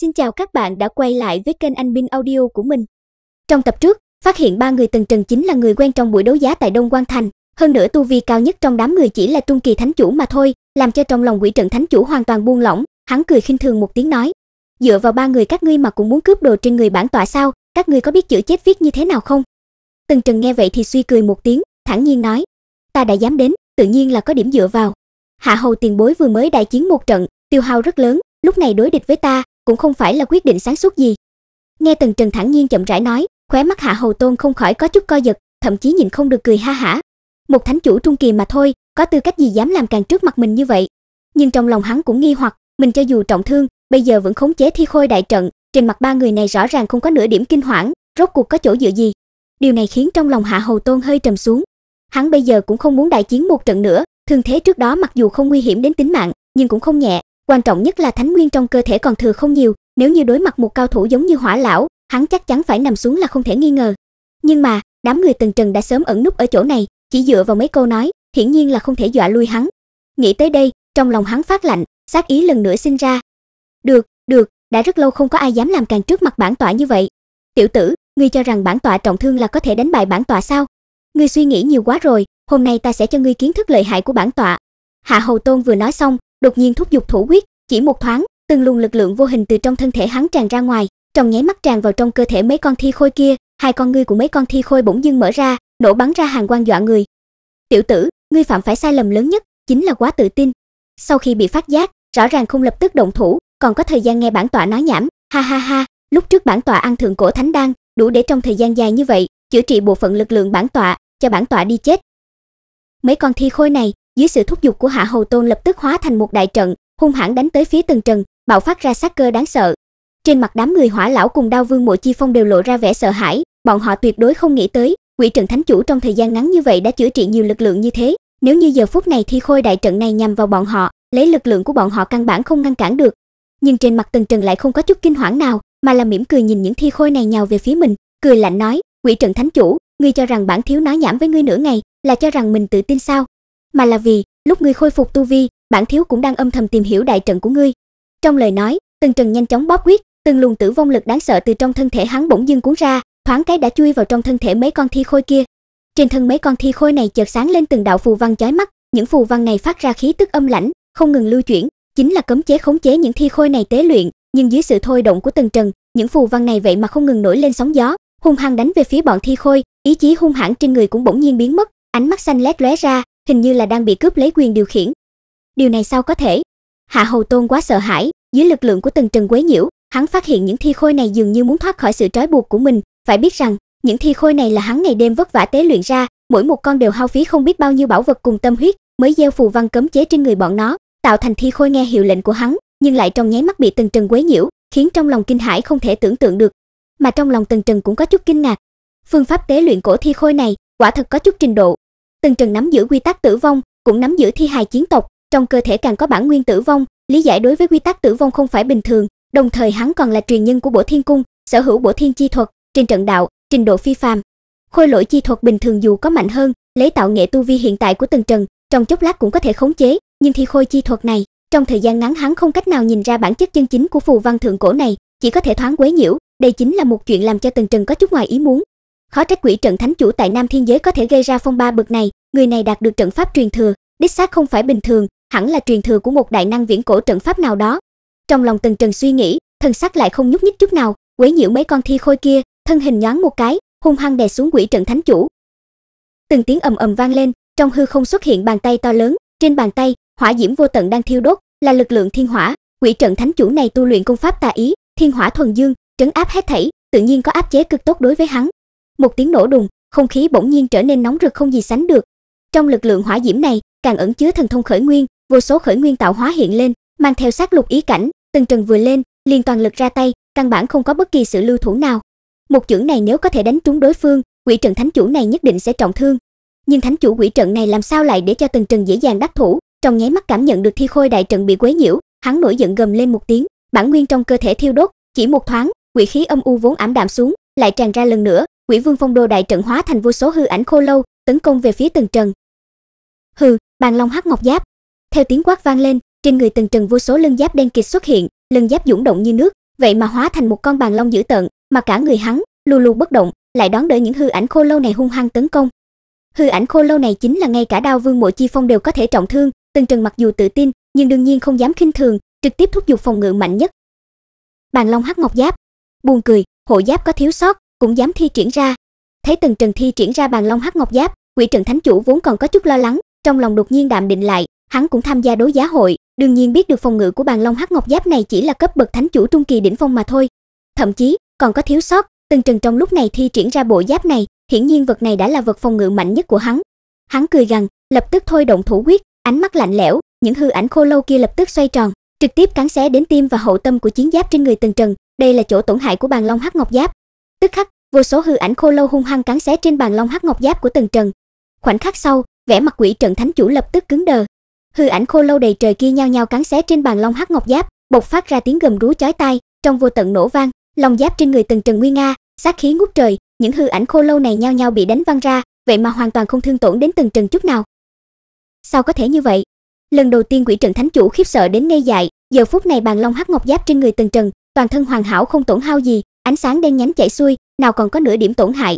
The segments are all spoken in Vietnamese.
Xin chào các bạn đã quay lại với kênh Anh Bin Audio của mình. Trong tập trước, phát hiện ba người Tần Trần chính là người quen trong buổi đấu giá tại Đông Quan Thành, hơn nữa tu vi cao nhất trong đám người chỉ là trung kỳ thánh chủ mà thôi, làm cho trong lòng quỷ trận thánh chủ hoàn toàn buông lỏng, hắn cười khinh thường một tiếng nói: "Dựa vào ba người các ngươi mà cũng muốn cướp đồ trên người bản tọa sao, các ngươi có biết chữ chết viết như thế nào không?" Tần Trần nghe vậy thì suy cười một tiếng, thản nhiên nói: "Ta đã dám đến, tự nhiên là có điểm dựa vào." Hạ Hầu tiền bối vừa mới đại chiến một trận, tiêu hao rất lớn, lúc này đối địch với ta, cũng không phải là quyết định sáng suốt gì. Nghe Tần Trần thẳng nhiên chậm rãi nói, khóe mắt Hạ Hầu Tôn không khỏi có chút co giật, thậm chí nhìn không được cười ha hả. Một thánh chủ trung kỳ mà thôi, có tư cách gì dám làm càng trước mặt mình như vậy? Nhưng trong lòng hắn cũng nghi hoặc, mình cho dù trọng thương, bây giờ vẫn khống chế thi khôi đại trận, trên mặt ba người này rõ ràng không có nửa điểm kinh hoảng, rốt cuộc có chỗ dựa gì? Điều này khiến trong lòng Hạ Hầu Tôn hơi trầm xuống. Hắn bây giờ cũng không muốn đại chiến một trận nữa, thương thế trước đó mặc dù không nguy hiểm đến tính mạng, nhưng cũng không nhẹ, quan trọng nhất là thánh nguyên trong cơ thể còn thừa không nhiều, nếu như đối mặt một cao thủ giống như Hỏa lão, hắn chắc chắn phải nằm xuống là không thể nghi ngờ. Nhưng mà, đám người từng Trần đã sớm ẩn núp ở chỗ này, chỉ dựa vào mấy câu nói, hiển nhiên là không thể dọa lui hắn. Nghĩ tới đây, trong lòng hắn phát lạnh, sát ý lần nữa sinh ra. Được, được, đã rất lâu không có ai dám làm càn trước mặt bản tọa như vậy. Tiểu tử, ngươi cho rằng bản tọa trọng thương là có thể đánh bại bản tọa sao? Ngươi suy nghĩ nhiều quá rồi, hôm nay ta sẽ cho ngươi kiến thức lợi hại của bản tọa. Hạ Hầu Tôn vừa nói xong, đột nhiên thúc giục thủ quyết, chỉ một thoáng, từng luồng lực lượng vô hình từ trong thân thể hắn tràn ra ngoài, trong nháy mắt tràn vào trong cơ thể mấy con thi khôi kia, hai con ngươi của mấy con thi khôi bỗng dưng mở ra, nổ bắn ra hàng quang dọa người. "Tiểu tử, ngươi phạm phải sai lầm lớn nhất, chính là quá tự tin." Sau khi bị phát giác, rõ ràng không lập tức động thủ, còn có thời gian nghe bản tọa nói nhảm, ha ha ha, lúc trước bản tọa ăn thượng cổ thánh đan, đủ để trong thời gian dài như vậy, chữa trị bộ phận lực lượng bản tọa, cho bản tọa đi chết. Mấy con thi khôi này, dưới sự thúc giục của Hạ Hầu Tôn lập tức hóa thành một đại trận, hung hãn đánh tới phía Tần Trần, bạo phát ra sát cơ đáng sợ. Trên mặt đám người Hỏa lão cùng Đao Vương Mộ Chi Phong đều lộ ra vẻ sợ hãi, bọn họ tuyệt đối không nghĩ tới, Quỷ Trận Thánh Chủ trong thời gian ngắn như vậy đã chữa trị nhiều lực lượng như thế, nếu như giờ phút này thi khôi đại trận này nhằm vào bọn họ, lấy lực lượng của bọn họ căn bản không ngăn cản được. Nhưng trên mặt Tần Trần lại không có chút kinh hoảng nào, mà là mỉm cười nhìn những thi khôi này nhào về phía mình, cười lạnh nói, "Quỷ Trận Thánh Chủ, ngươi cho rằng bản thiếu nói nhảm với ngươi nửa ngày, là cho rằng mình tự tin sao? mà là vì lúc ngươi khôi phục tu vi, bản thiếu cũng đang âm thầm tìm hiểu đại trận của ngươi. Trong lời nói, Tần Trần nhanh chóng bóp quyết, từng luồng tử vong lực đáng sợ từ trong thân thể hắn bỗng dưng cuốn ra, thoáng cái đã chui vào trong thân thể mấy con thi khôi kia. Trên thân mấy con thi khôi này chợt sáng lên từng đạo phù văn chói mắt, những phù văn này phát ra khí tức âm lãnh, không ngừng lưu chuyển, chính là cấm chế khống chế những thi khôi này tế luyện, nhưng dưới sự thôi động của Tần Trần, những phù văn này vậy mà không ngừng nổi lên sóng gió, hung hăng đánh về phía bọn thi khôi, ý chí hung hãn trên người cũng bỗng nhiên biến mất, ánh mắt xanh lét lóe ra, hình như là đang bị cướp lấy quyền điều khiển. Điều này sao có thể? Hạ Hầu Tôn quá sợ hãi, dưới lực lượng của Tần Trần quấy nhiễu, hắn phát hiện những thi khôi này dường như muốn thoát khỏi sự trói buộc của mình, phải biết rằng, những thi khôi này là hắn ngày đêm vất vả tế luyện ra, mỗi một con đều hao phí không biết bao nhiêu bảo vật cùng tâm huyết, mới gieo phù văn cấm chế trên người bọn nó, tạo thành thi khôi nghe hiệu lệnh của hắn, nhưng lại trong nháy mắt bị Tần Trần quấy nhiễu, khiến trong lòng kinh hãi không thể tưởng tượng được, mà trong lòng Tần Trần cũng có chút kinh ngạc. Phương pháp tế luyện cổ thi khôi này, quả thật có chút trình độ, Tần trần nắm giữ quy tắc tử vong, cũng nắm giữ thi hài chiến tộc, trong cơ thể càng có bản nguyên tử vong, lý giải đối với quy tắc tử vong không phải bình thường, đồng thời hắn còn là truyền nhân của Bổ Thiên cung, sở hữu Bổ Thiên chi thuật, trình trận đạo, trình độ phi phàm. Khôi lỗi chi thuật bình thường dù có mạnh hơn, lấy tạo nghệ tu vi hiện tại của Tần Trần, trong chốc lát cũng có thể khống chế, nhưng thi khôi chi thuật này, trong thời gian ngắn hắn không cách nào nhìn ra bản chất chân chính của phù văn thượng cổ này, chỉ có thể thoáng quấy nhiễu, đây chính là một chuyện làm cho Tần Trần có chút ngoài ý muốn, khó trách quỷ trận thánh chủ tại nam thiên giới có thể gây ra phong ba bực này người này đạt được trận pháp truyền thừa đích xác không phải bình thường hẳn là truyền thừa của một đại năng viễn cổ trận pháp nào đó trong lòng tần trần suy nghĩ thần sắc lại không nhúc nhích chút nào quấy nhiễu mấy con thi khôi kia thân hình nhón một cái hung hăng đè xuống quỷ trận thánh chủ từng tiếng ầm ầm vang lên trong hư không xuất hiện bàn tay to lớn trên bàn tay hỏa diễm vô tận đang thiêu đốt là lực lượng thiên hỏa quỷ trận thánh chủ này tu luyện công pháp tà ý thiên hỏa thuần dương trấn áp hết thảy tự nhiên có áp chế cực tốt đối với hắn một tiếng nổ đùng, không khí bỗng nhiên trở nên nóng rực không gì sánh được. Trong lực lượng hỏa diễm này, càng ẩn chứa thần thông khởi nguyên, vô số khởi nguyên tạo hóa hiện lên, mang theo sát lục ý cảnh, từng trần vừa lên, liền toàn lực ra tay, căn bản không có bất kỳ sự lưu thủ nào. Một chưởng này nếu có thể đánh trúng đối phương, quỷ trận thánh chủ này nhất định sẽ trọng thương. Nhưng thánh chủ quỷ trận này làm sao lại để cho từng trần dễ dàng đắc thủ, trong nháy mắt cảm nhận được thi khôi đại trận bị quấy nhiễu, hắn nổi giận gầm lên một tiếng, bản nguyên trong cơ thể thiêu đốt, chỉ một thoáng, quỷ khí âm u vốn ảm đạm xuống, lại tràn ra lần nữa, quỷ vương phong đô đại trận hóa thành vô số hư ảnh khô lâu tấn công về phía tần trần hừ bàn long hắc ngọc giáp theo tiếng quát vang lên trên người tần trần vô số lưng giáp đen kịt xuất hiện lưng giáp dũng động như nước vậy mà hóa thành một con bàn long dữ tợn mà cả người hắn lù lù bất động lại đón đỡ những hư ảnh khô lâu này hung hăng tấn công hư ảnh khô lâu này chính là ngay cả đao vương mộ chi phong đều có thể trọng thương tần trần mặc dù tự tin nhưng đương nhiên không dám khinh thường trực tiếp thúc giục phòng ngự mạnh nhất bàn long hắc ngọc giáp buồn cười hộ giáp có thiếu sót cũng dám thi triển ra. Thấy Tần Trần thi triển ra bàn long hắc ngọc giáp, Quỷ Trần Thánh chủ vốn còn có chút lo lắng, trong lòng đột nhiên đạm định lại, hắn cũng tham gia đấu giá hội, đương nhiên biết được phòng ngự của bàn long hắc ngọc giáp này chỉ là cấp bậc thánh chủ trung kỳ đỉnh phong mà thôi. Thậm chí, còn có thiếu sót, Tần Trần trong lúc này thi triển ra bộ giáp này, hiển nhiên vật này đã là vật phòng ngự mạnh nhất của hắn. Hắn cười gằn, lập tức thôi động thủ quyết, ánh mắt lạnh lẽo, những hư ảnh khô lâu kia lập tức xoay tròn, trực tiếp cắn xé đến tim và hậu tâm của chiến giáp trên người Tần Trần, đây là chỗ tổn hại của bàn long hắc ngọc giáp. Tức khắc, vô số hư ảnh khô lâu hung hăng cắn xé trên bàn long hắc ngọc giáp của Tần Trần. Khoảnh khắc sau, vẻ mặt quỷ trận thánh chủ lập tức cứng đờ. Hư ảnh khô lâu đầy trời kia nhao nhao cắn xé trên bàn long hắc ngọc giáp, bộc phát ra tiếng gầm rú chói tai, trong vô tận nổ vang, long giáp trên người Tần Trần nguy nga, sát khí ngút trời, những hư ảnh khô lâu này nhao nhao bị đánh văng ra, vậy mà hoàn toàn không thương tổn đến Tần Trần chút nào. Sao có thể như vậy? Lần đầu tiên quỷ trận thánh chủ khiếp sợ đến ngây dại, giờ phút này bàn long hắc ngọc giáp trên người Tần Trần, toàn thân hoàn hảo không tổn hao gì, ánh sáng đen nhánh chảy xuôi, nào còn có nửa điểm tổn hại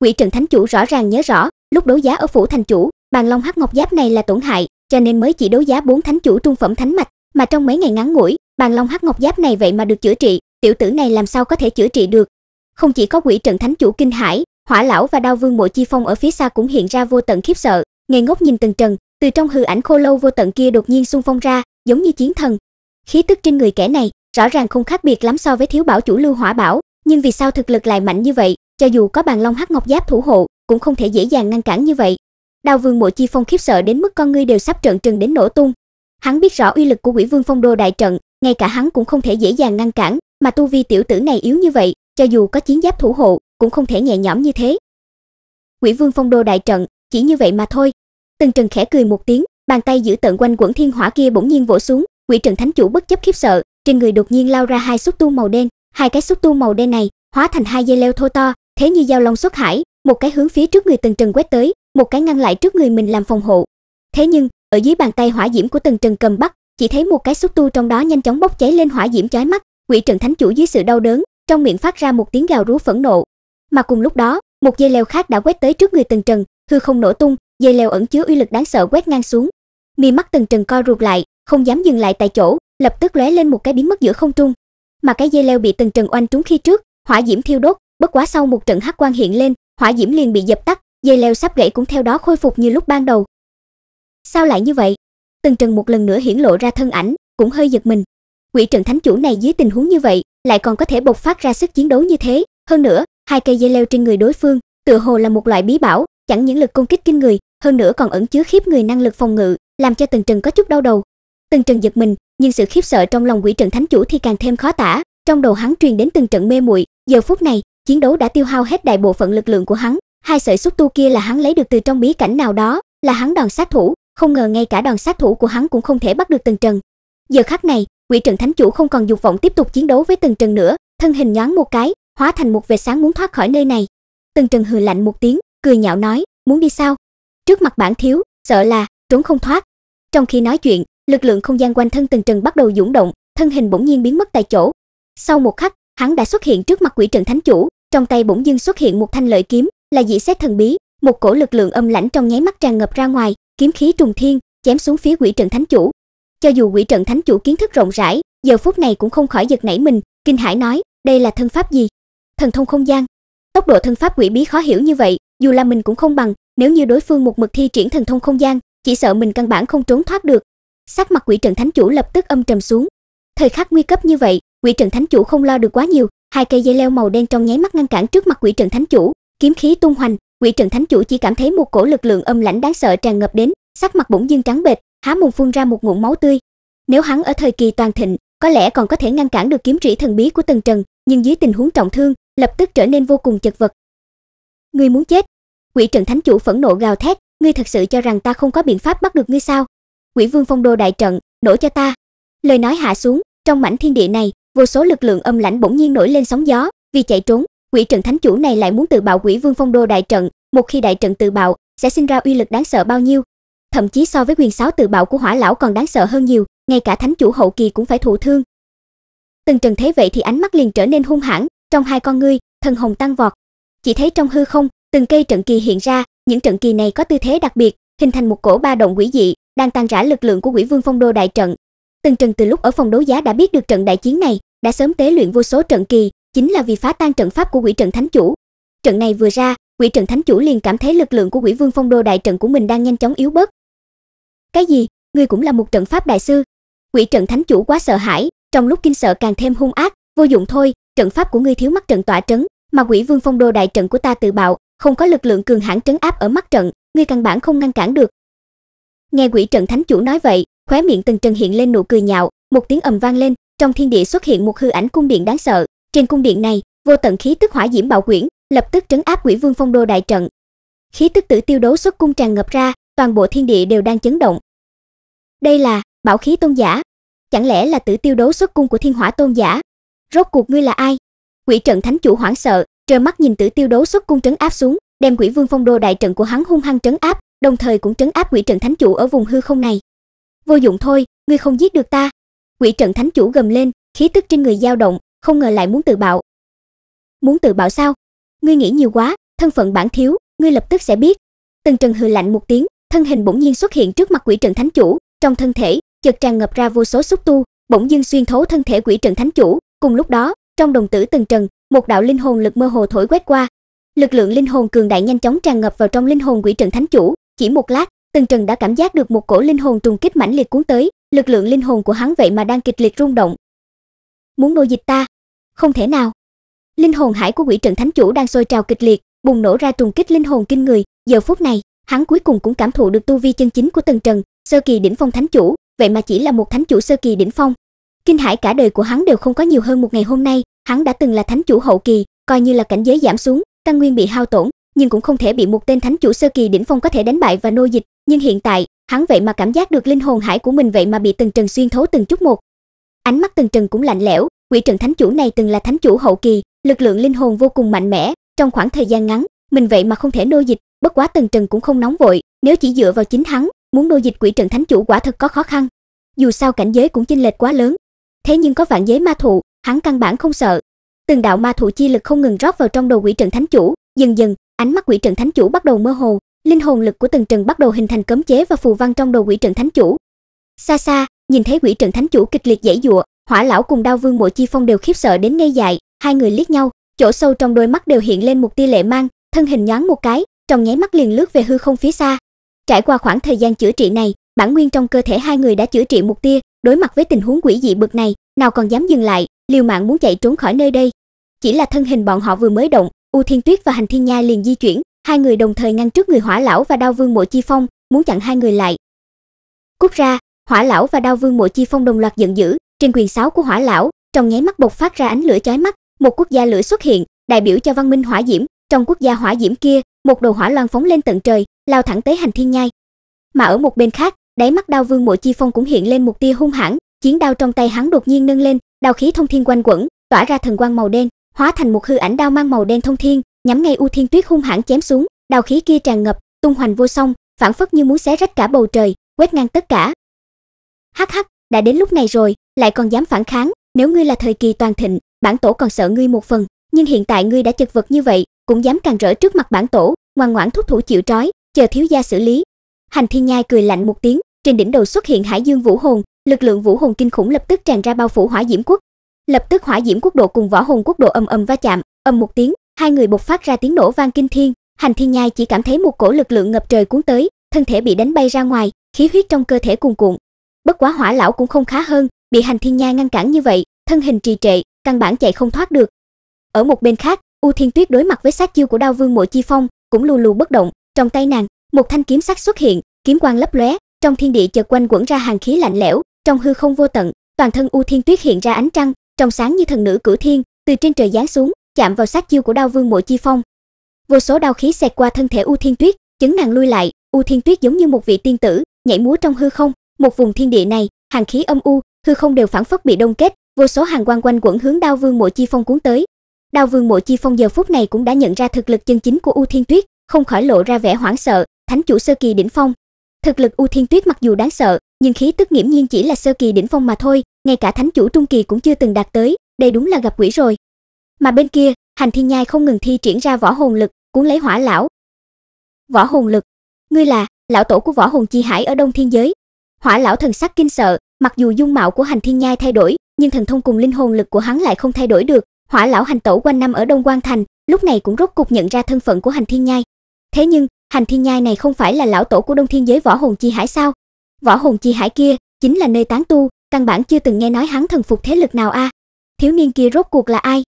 quỷ trần thánh chủ rõ ràng nhớ rõ lúc đấu giá ở phủ thành chủ bàn long hắc ngọc giáp này là tổn hại cho nên mới chỉ đấu giá bốn thánh chủ trung phẩm thánh mạch mà trong mấy ngày ngắn ngủi bàn long hắc ngọc giáp này vậy mà được chữa trị tiểu tử này làm sao có thể chữa trị được không chỉ có quỷ trần thánh chủ kinh hãi hỏa lão và đao vương mộ chi phong ở phía xa cũng hiện ra vô tận khiếp sợ ngây ngốc nhìn từng trần từ trong hư ảnh khô lâu vô tận kia đột nhiên xung phong ra giống như chiến thần khí tức trên người kẻ này rõ ràng không khác biệt lắm so với thiếu bảo chủ lưu hỏa bảo nhưng vì sao thực lực lại mạnh như vậy, cho dù có bàn long hắc ngọc giáp thủ hộ, cũng không thể dễ dàng ngăn cản như vậy. Đào Vương Mộ Chi Phong khiếp sợ đến mức con ngươi đều sắp trợn trừng đến nổ tung. Hắn biết rõ uy lực của Quỷ Vương Phong Đô đại trận, ngay cả hắn cũng không thể dễ dàng ngăn cản, mà tu vi tiểu tử này yếu như vậy, cho dù có chiến giáp thủ hộ, cũng không thể nhẹ nhõm như thế. Quỷ Vương Phong Đô đại trận, chỉ như vậy mà thôi. Tần Trần khẽ cười một tiếng, bàn tay giữ tận quanh quẩn thiên hỏa kia bỗng nhiên vỗ xuống, Quỷ Trần Thánh Chủ bất chấp khiếp sợ, trên người đột nhiên lao ra hai xúc tu màu đen, hai cái xúc tu màu đen này hóa thành hai dây leo thô to, thế như dao long xuất hải, một cái hướng phía trước người Tần Trần quét tới, một cái ngăn lại trước người mình làm phòng hộ. Thế nhưng, ở dưới bàn tay hỏa diễm của Tần Trần cầm bắt, chỉ thấy một cái xúc tu trong đó nhanh chóng bốc cháy lên hỏa diễm chói mắt, Quỷ Trần Thánh chủ dưới sự đau đớn, trong miệng phát ra một tiếng gào rú phẫn nộ. Mà cùng lúc đó, một dây leo khác đã quét tới trước người Tần Trần, hư không nổ tung, dây leo ẩn chứa uy lực đáng sợ quét ngang xuống. Mi mắt Tần Trần co rụt lại, không dám dừng lại tại chỗ, lập tức lóe lên một cái biến mất giữa không trung, mà cái dây leo bị Tần Trần oanh trúng khi trước, hỏa diễm thiêu đốt, bất quá sau một trận hắc quang hiện lên, hỏa diễm liền bị dập tắt, dây leo sắp gãy cũng theo đó khôi phục như lúc ban đầu. Sao lại như vậy? Tần Trần một lần nữa hiển lộ ra thân ảnh, cũng hơi giật mình. Quỷ trận thánh chủ này dưới tình huống như vậy, lại còn có thể bộc phát ra sức chiến đấu như thế, hơn nữa, hai cây dây leo trên người đối phương, tựa hồ là một loại bí bảo, chẳng những lực công kích kinh người, hơn nữa còn ẩn chứa khiếp người năng lực phòng ngự, làm cho Tần Trần có chút đau đầu. Tần Trần giật mình, nhưng sự khiếp sợ trong lòng quỷ trận thánh chủ thì càng thêm khó tả trong đầu hắn truyền đến từng trận mê muội giờ phút này chiến đấu đã tiêu hao hết đại bộ phận lực lượng của hắn hai sợi xúc tu kia là hắn lấy được từ trong bí cảnh nào đó là hắn đòn sát thủ không ngờ ngay cả đòn sát thủ của hắn cũng không thể bắt được từng trần giờ khắc này quỷ trận thánh chủ không còn dục vọng tiếp tục chiến đấu với từng trần nữa thân hình nhoáng một cái hóa thành một vệt sáng muốn thoát khỏi nơi này từng trần hừ lạnh một tiếng cười nhạo nói muốn đi sao trước mặt bản thiếu sợ là trốn không thoát trong khi nói chuyện lực lượng không gian quanh thân từng trần bắt đầu dũng động, thân hình bỗng nhiên biến mất tại chỗ. Sau một khắc, hắn đã xuất hiện trước mặt quỷ trận thánh chủ, trong tay bỗng dưng xuất hiện một thanh lợi kiếm, là dị xét thần bí, một cổ lực lượng âm lãnh trong nháy mắt tràn ngập ra ngoài, kiếm khí trùng thiên, chém xuống phía quỷ trận thánh chủ. Cho dù quỷ trận thánh chủ kiến thức rộng rãi, giờ phút này cũng không khỏi giật nảy mình, kinh hãi nói, đây là thân pháp gì? Thần thông không gian. Tốc độ thân pháp quỷ bí khó hiểu như vậy, dù là mình cũng không bằng, nếu như đối phương một mực thi triển thần thông không gian, chỉ sợ mình căn bản không trốn thoát được, Sắc mặt Quỷ Trận Thánh Chủ lập tức âm trầm xuống. Thời khắc nguy cấp như vậy, Quỷ Trận Thánh Chủ không lo được quá nhiều, hai cây dây leo màu đen trong nháy mắt ngăn cản trước mặt Quỷ Trận Thánh Chủ, kiếm khí tung hoành, Quỷ Trận Thánh Chủ chỉ cảm thấy một cổ lực lượng âm lãnh đáng sợ tràn ngập đến, sắc mặt bỗng dưng trắng bệch, há mồm phun ra một ngụm máu tươi. Nếu hắn ở thời kỳ toàn thịnh, có lẽ còn có thể ngăn cản được kiếm rỉ thần bí của Tần Trần, nhưng dưới tình huống trọng thương, lập tức trở nên vô cùng chật vật. Ngươi muốn chết? Quỷ Trận Thánh Chủ phẫn nộ gào thét, ngươi thật sự cho rằng ta không có biện pháp bắt được ngươi sao? quỷ vương phong đô đại trận nổ cho ta lời nói hạ xuống trong mảnh thiên địa này vô số lực lượng âm lãnh bỗng nhiên nổi lên sóng gió vì chạy trốn quỷ trận thánh chủ này lại muốn tự bạo quỷ vương phong đô đại trận một khi đại trận tự bạo sẽ sinh ra uy lực đáng sợ bao nhiêu thậm chí so với quyền sáo tự bạo của hỏa lão còn đáng sợ hơn nhiều ngay cả thánh chủ hậu kỳ cũng phải thụ thương từng trần thế vậy thì ánh mắt liền trở nên hung hãn trong hai con ngươi thần hồn tăng vọt chỉ thấy trong hư không từng cây trận kỳ hiện ra những trận kỳ này có tư thế đặc biệt hình thành một cổ ba động quỷ dị đang tan rã lực lượng của quỷ vương phong đô đại trận từng trần từ lúc ở phòng đấu giá đã biết được trận đại chiến này đã sớm tế luyện vô số trận kỳ chính là vì phá tan trận pháp của quỷ trận thánh chủ trận này vừa ra quỷ trận thánh chủ liền cảm thấy lực lượng của quỷ vương phong đô đại trận của mình đang nhanh chóng yếu bớt cái gì ngươi cũng là một trận pháp đại sư quỷ trận thánh chủ quá sợ hãi trong lúc kinh sợ càng thêm hung ác vô dụng thôi trận pháp của ngươi thiếu mắt trận tỏa trấn mà quỷ vương phong đô đại trận của ta tự bạo không có lực lượng cường hãn trấn áp ở mắt trận ngươi căn bản không ngăn cản được Nghe quỷ trận thánh chủ nói vậy, khóe miệng Tần Trần hiện lên nụ cười nhạo, một tiếng ầm vang lên, trong thiên địa xuất hiện một hư ảnh cung điện đáng sợ. Trên cung điện này, vô tận khí tức hỏa diễm bạo quyển, lập tức trấn áp quỷ vương phong đô đại trận. Khí tức tử tiêu đấu xuất cung tràn ngập ra, toàn bộ thiên địa đều đang chấn động. Đây là bảo khí tôn giả, chẳng lẽ là tử tiêu đấu xuất cung của thiên hỏa tôn giả? Rốt cuộc ngươi là ai? Quỷ trận thánh chủ hoảng sợ, trơ mắt nhìn tử tiêu đấu xuất cung trấn áp xuống, đem quỷ vương phong đô đại trận của hắn hung hăng trấn áp, đồng thời cũng trấn áp quỷ trận thánh chủ ở vùng hư không này. Vô dụng thôi, ngươi không giết được ta. Quỷ trận thánh chủ gầm lên, khí tức trên người dao động, không ngờ lại muốn tự bạo. Muốn tự bạo sao? Ngươi nghĩ nhiều quá, thân phận bản thiếu, ngươi lập tức sẽ biết. Tần Trần hừ lạnh một tiếng, thân hình bỗng nhiên xuất hiện trước mặt quỷ trận thánh chủ, trong thân thể chợt tràn ngập ra vô số xúc tu, bỗng dưng xuyên thấu thân thể quỷ trận thánh chủ, cùng lúc đó, trong đồng tử Tần Trần, một đạo linh hồn lực mơ hồ thổi quét qua. Lực lượng linh hồn cường đại nhanh chóng tràn ngập vào trong linh hồn quỷ trận thánh chủ, chỉ một lát, Tần Trần đã cảm giác được một cổ linh hồn trùng kích mãnh liệt cuốn tới, lực lượng linh hồn của hắn vậy mà đang kịch liệt rung động. Muốn nô dịch ta? Không thể nào. Linh hồn hải của quỷ trận thánh chủ đang sôi trào kịch liệt, bùng nổ ra trùng kích linh hồn kinh người, giờ phút này, hắn cuối cùng cũng cảm thụ được tu vi chân chính của Tần Trần, sơ kỳ đỉnh phong thánh chủ, vậy mà chỉ là một thánh chủ sơ kỳ đỉnh phong. Kinh hải cả đời của hắn đều không có nhiều hơn một ngày hôm nay, hắn đã từng là thánh chủ hậu kỳ, coi như là cảnh giới giảm xuống, căn nguyên bị hao tổn, nhưng cũng không thể bị một tên thánh chủ sơ kỳ đỉnh phong có thể đánh bại và nô dịch, nhưng hiện tại, hắn vậy mà cảm giác được linh hồn hải của mình vậy mà bị Tần Trần xuyên thấu từng chút một. Ánh mắt Tần Trần cũng lạnh lẽo, quỷ trận thánh chủ này từng là thánh chủ hậu kỳ, lực lượng linh hồn vô cùng mạnh mẽ, trong khoảng thời gian ngắn, mình vậy mà không thể nô dịch, bất quá Tần Trần cũng không nóng vội, nếu chỉ dựa vào chính hắn, muốn nô dịch quỷ trận thánh chủ quả thật có khó khăn. Dù sao cảnh giới cũng chênh lệch quá lớn. Thế nhưng có vạn giới ma thụ, hắn căn bản không sợ. Từng đạo ma thụ chi lực không ngừng rót vào trong đầu quỷ trận thánh chủ, dần dần, ánh mắt quỷ trận thánh chủ bắt đầu mơ hồ, linh hồn lực của từng trận bắt đầu hình thành cấm chế và phù văn trong đầu quỷ trận thánh chủ. Xa xa, nhìn thấy quỷ trận thánh chủ kịch liệt dãy dụa, Hỏa lão cùng Đao Vương Mộ Chi Phong đều khiếp sợ đến ngây dại, hai người liếc nhau, chỗ sâu trong đôi mắt đều hiện lên một tia lệ mang, thân hình nhoáng một cái, trong nháy mắt liền lướt về hư không phía xa. Trải qua khoảng thời gian chữa trị này, bản nguyên trong cơ thể hai người đã chữa trị một tia, đối mặt với tình huống quỷ dị bực này, nào còn dám dừng lại, liều mạng muốn chạy trốn khỏi nơi đây. Chỉ là thân hình bọn họ vừa mới động, U Thiên Tuyết và Hành Thiên Nha liền di chuyển, hai người đồng thời ngăn trước người Hỏa lão và Đao Vương Mộ Chi Phong, muốn chặn hai người lại. Cút ra, Hỏa lão và Đao Vương Mộ Chi Phong đồng loạt giận dữ, trên quyền sáo của Hỏa lão, trong nháy mắt bộc phát ra ánh lửa chói mắt, một quốc gia lửa xuất hiện, đại biểu cho văn minh hỏa diễm, trong quốc gia hỏa diễm kia, một đầu hỏa loan phóng lên tận trời, lao thẳng tới Hành Thiên Nhai. Mà ở một bên khác, đáy mắt Đao Vương Mộ Chi Phong cũng hiện lên một tia hung hãn, chiến đao trong tay hắn đột nhiên nâng lên, đao khí thông thiên quanh quẩn, tỏa ra thần quang màu đen, hóa thành một hư ảnh đao mang màu đen thông thiên, nhắm ngay U Thiên Tuyết hung hãn chém xuống, đao khí kia tràn ngập, tung hoành vô song, phản phất như muốn xé rách cả bầu trời, quét ngang tất cả. Hắc hắc, đã đến lúc này rồi, lại còn dám phản kháng, nếu ngươi là thời kỳ toàn thịnh, bản tổ còn sợ ngươi một phần, nhưng hiện tại ngươi đã chật vật như vậy, cũng dám càng rỡ trước mặt bản tổ, ngoan ngoãn thúc thủ chịu trói, chờ thiếu gia xử lý. Hành Thiên Nhai cười lạnh một tiếng, trên đỉnh đầu xuất hiện Hải Dương Vũ Hồn, lực lượng vũ hồn kinh khủng lập tức tràn ra bao phủ Hỏa Diễm Quốc, Lập tức hỏa diễm quốc độ cùng võ hồn quốc độ ầm ầm va chạm, ầm một tiếng, hai người bộc phát ra tiếng nổ vang kinh thiên, Hành Thiên Nhai chỉ cảm thấy một cổ lực lượng ngập trời cuốn tới, thân thể bị đánh bay ra ngoài, khí huyết trong cơ thể cuồn cuộn. Bất quá Hỏa lão cũng không khá hơn, bị Hành Thiên Nhai ngăn cản như vậy, thân hình trì trệ, căn bản chạy không thoát được. Ở một bên khác, U Thiên Tuyết đối mặt với sát chiêu của Đao Vương Mộ Chi Phong, cũng lù lù bất động, trong tay nàng, một thanh kiếm sắc xuất hiện, kiếm quang lấp lóe, trong thiên địa chợt quanh quẩn ra hàng khí lạnh lẽo, trong hư không vô tận, toàn thân U Thiên Tuyết hiện ra ánh trăng, trong sáng như thần nữ cửu thiên, từ trên trời giáng xuống, chạm vào sát chiêu của Đao Vương Mộ Chi Phong. Vô số đao khí xẹt qua thân thể U Thiên Tuyết, chứng nàng lui lại, U Thiên Tuyết giống như một vị tiên tử, nhảy múa trong hư không, một vùng thiên địa này, hàng khí âm u, hư không đều phản phất bị đông kết, vô số hàng quang quanh quẩn hướng Đao Vương Mộ Chi Phong cuốn tới. Đao Vương Mộ Chi Phong giờ phút này cũng đã nhận ra thực lực chân chính của U Thiên Tuyết, không khỏi lộ ra vẻ hoảng sợ, thánh chủ sơ kỳ đỉnh phong. Thực lực U Thiên Tuyết mặc dù đáng sợ, nhưng khí tức nghiễm nhiên chỉ là sơ kỳ đỉnh phong mà thôi, ngay cả thánh chủ trung kỳ cũng chưa từng đạt tới, đây đúng là gặp quỷ rồi. Mà bên kia, Hành Thiên Nhai không ngừng thi triển ra võ hồn lực, cuốn lấy Hỏa lão. Võ hồn lực, ngươi là lão tổ của võ hồn chi hải ở Đông Thiên giới. Hỏa lão thần sắc kinh sợ, mặc dù dung mạo của Hành Thiên Nhai thay đổi, nhưng thần thông cùng linh hồn lực của hắn lại không thay đổi được. Hỏa lão hành tẩu quanh năm ở Đông Quan thành, lúc này cũng rốt cục nhận ra thân phận của Hành Thiên Nhai. Thế nhưng, Hành Thiên Nhai này không phải là lão tổ của Đông Thiên giới võ hồn chi hải sao? Võ hồn chi hải kia chính là nơi tán tu, căn bản chưa từng nghe nói hắn thần phục thế lực nào a. Thiếu niên kia rốt cuộc là ai?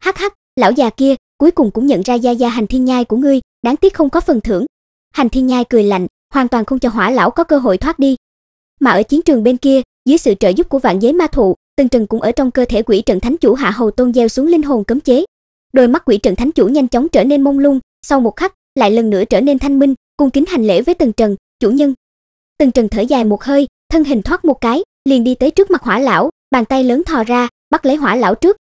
Hắc hắc, lão già kia cuối cùng cũng nhận ra gia gia hành thiên nhai của ngươi, đáng tiếc không có phần thưởng. Hành thiên nhai cười lạnh, hoàn toàn không cho hỏa lão có cơ hội thoát đi. Mà ở chiến trường bên kia, dưới sự trợ giúp của vạn giới ma thụ, tần Trần cũng ở trong cơ thể quỷ trận thánh chủ hạ hầu tôn gieo xuống linh hồn cấm chế. Đôi mắt quỷ trận thánh chủ nhanh chóng trở nên mông lung, sau một khắc, lại lần nữa trở nên thanh minh, cung kính hành lễ với Tần Trần, "Chủ nhân, Tần Trần thở dài một hơi, thân hình thoát một cái, liền đi tới trước mặt Hỏa lão, bàn tay lớn thò ra, bắt lấy Hỏa lão trước.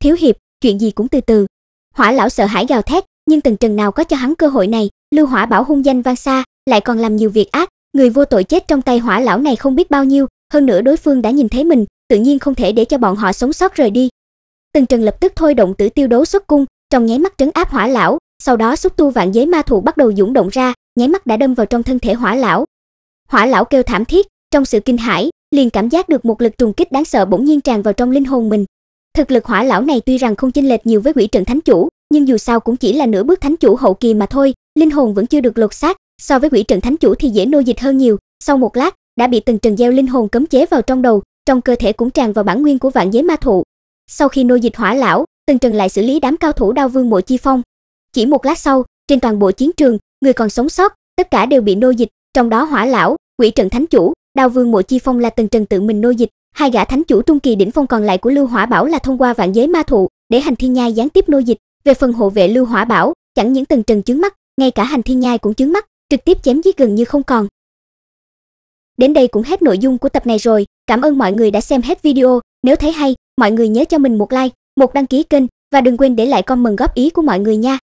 "Thiếu hiệp, chuyện gì cũng từ từ." Hỏa lão sợ hãi gào thét, nhưng Tần Trần nào có cho hắn cơ hội này, Lưu Hỏa Bảo hung danh vang xa, lại còn làm nhiều việc ác, người vô tội chết trong tay Hỏa lão này không biết bao nhiêu, hơn nữa đối phương đã nhìn thấy mình, tự nhiên không thể để cho bọn họ sống sót rời đi. Tần Trần lập tức thôi động Tử Tiêu Đấu xuất cung, trong nháy mắt trấn áp Hỏa lão, sau đó xúc tu vạn giới ma thụ bắt đầu dũng động ra, nháy mắt đã đâm vào trong thân thể Hỏa lão, Hỏa lão kêu thảm thiết, trong sự kinh hãi, liền cảm giác được một lực trùng kích đáng sợ bỗng nhiên tràn vào trong linh hồn mình. Thực lực hỏa lão này tuy rằng không chênh lệch nhiều với quỷ trận thánh chủ, nhưng dù sao cũng chỉ là nửa bước thánh chủ hậu kỳ mà thôi, linh hồn vẫn chưa được lột xác, so với quỷ trận thánh chủ thì dễ nô dịch hơn nhiều, sau một lát, đã bị từng trần gieo linh hồn cấm chế vào trong đầu, trong cơ thể cũng tràn vào bản nguyên của vạn giới ma thụ. Sau khi nô dịch hỏa lão, từng trần lại xử lý đám cao thủ đao vương mộ chi phong. Chỉ một lát sau, trên toàn bộ chiến trường, người còn sống sót, tất cả đều bị nô dịch, trong đó hỏa lão quỷ trận thánh chủ đao vương mộ chi phong là từng trần tự mình nô dịch hai gã thánh chủ trung kỳ đỉnh phong còn lại của lưu hỏa bảo là thông qua vạn giới ma thụ để hành thiên nhai gián tiếp nô dịch về phần hộ vệ lưu hỏa bảo chẳng những từng trần chứng mắt ngay cả hành thiên nhai cũng chứng mắt trực tiếp chém giết gần như không còn đến đây cũng hết nội dung của tập này rồi cảm ơn mọi người đã xem hết video nếu thấy hay mọi người nhớ cho mình một like một đăng ký kênh và đừng quên để lại comment góp ý của mọi người nha